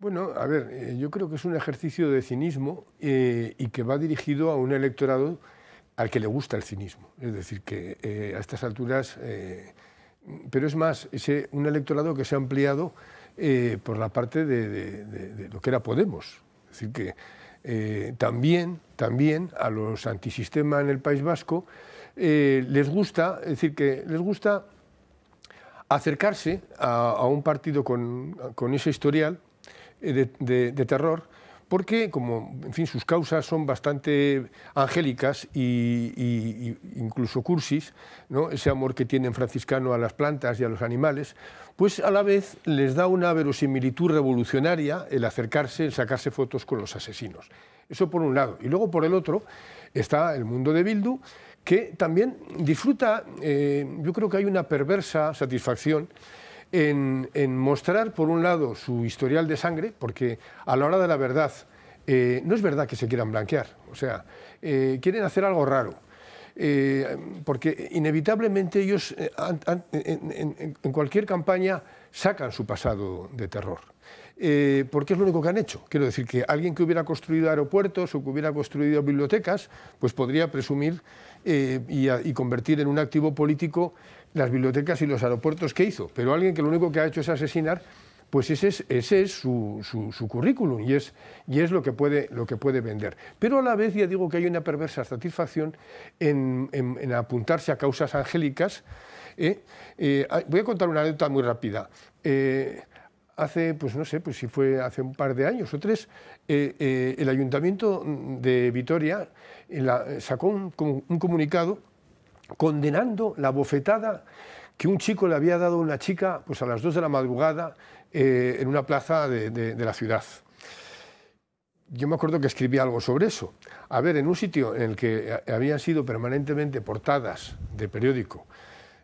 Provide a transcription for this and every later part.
Bueno, a ver, eh, yo creo que es un ejercicio de cinismo eh, y que va dirigido a un electorado al que le gusta el cinismo. Es decir, que eh, a estas alturas, pero es más, es un electorado que se ha ampliado por la parte de, lo que era Podemos. Es decir, que también, también a los antisistema en el País Vasco les gusta, decir, que les gusta acercarse a, un partido con, con ese historial eh, de, terror, porque como, en fin, sus causas son bastante angélicas e incluso cursis, ¿no? ese amor que tienen franciscano a las plantas y a los animales, pues a la vez les da una verosimilitud revolucionaria el acercarse, el sacarse fotos con los asesinos. Eso por un lado. Y luego por el otro está el mundo de Bildu, que también disfruta, eh, yo creo que hay una perversa satisfacción en, mostrar, por un lado, su historial de sangre, porque a la hora de la verdad, eh, no es verdad que se quieran blanquear, o sea, eh, quieren hacer algo raro. Eh, porque inevitablemente ellos en cualquier campaña sacan su pasado de terror. Eh, porque es lo único que han hecho. Quiero decir que alguien que hubiera construido aeropuertos o que hubiera construido bibliotecas, pues podría presumir eh, y, convertir en un activo político las bibliotecas y los aeropuertos que hizo. Pero alguien que lo único que ha hecho es asesinar, pues ese es, su, currículum y es, lo, que puede, vender. Pero a la vez ya digo que hay una perversa satisfacción en, apuntarse a causas angélicas. ¿eh? voy a contar una anécdota muy rápida hace, pues no sé, pues si fue hace un par de años o tres, eh, eh, el Ayuntamiento de Vitoria eh, sacó un, un, comunicado condenando la bofetada que un chico le había dado a una chica pues a las dos de la madrugada en una plaza de, la ciudad yo me acuerdo que escribí algo sobre eso. A ver, en un sitio en el que habían sido permanentemente portadas de periódico,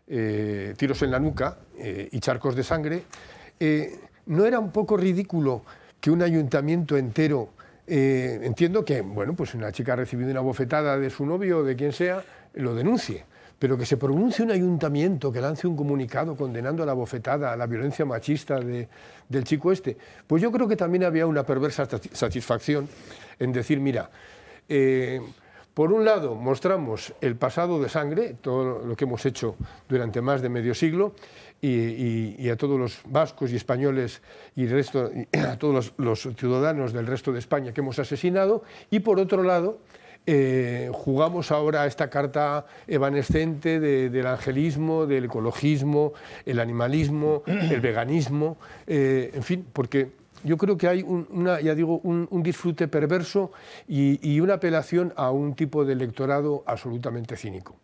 tiros en la nuca y charcos de sangre, ¿no era un poco ridículo que un ayuntamiento entero, eh, entiendo que, bueno, pues una chica ha recibido una bofetada de su novio o de quien sea, lo denuncie? pero que se pronuncie un ayuntamiento que lance un comunicado condenando a la bofetada, a la violencia machista del chico este, pues yo creo que también había una perversa satisfacción en decir, mira, eh, por un lado, mostramos el pasado de sangre, todo lo que hemos hecho durante más de medio siglo, y, a todos los vascos y españoles y, resto, a todos los, ciudadanos del resto de España que hemos asesinado. Y por otro lado, eh, jugamos ahora esta carta evanescente del angelismo, del ecologismo, el animalismo, el veganismo, eh, en fin, porque yo creo que hay un, ya digo, un, disfrute perverso y, y una apelación a un tipo de electorado absolutamente cínico.